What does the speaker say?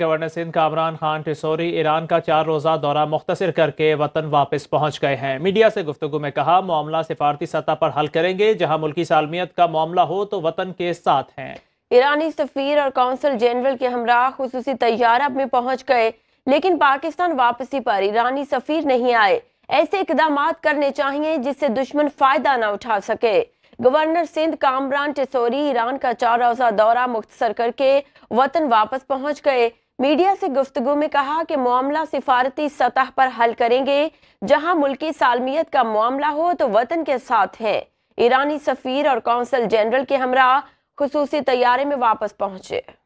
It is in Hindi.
गवर्नर सिंध कामरान खान टिसोरी ईरान का चार रोज़ा दौरा मुख्तर करके वतन वापस पहुंच गए हैं मीडिया से गुफ्तु में कहा मामला सिफारती सतह पर हल करेंगे जहां मुल्की सालमियत का मामला हो तो वतन के साथ हैं ईरानी सफ़ीर और कौंसल जनरल के हमरा खसूसी तैयारा में पहुँच गए लेकिन पाकिस्तान वापसी पर ईरानी सफ़ीर नहीं आए ऐसे इकदाम करने चाहिए जिससे दुश्मन फ़ायदा न उठा सके गवर्नर सिंध कामरान टिसोरी ईरान का चार रोजा दौरा मुख्तर करके वतन वापस पहुंच गए मीडिया से गुफ्तगु में कहा कि मामला सिफारती सतह पर हल करेंगे जहां मुल्की सालमियत का मामला हो तो वतन के साथ है ईरानी सफ़ीर और कौंसल जनरल के हमरा खसूसी तैयारे में वापस पहुंचे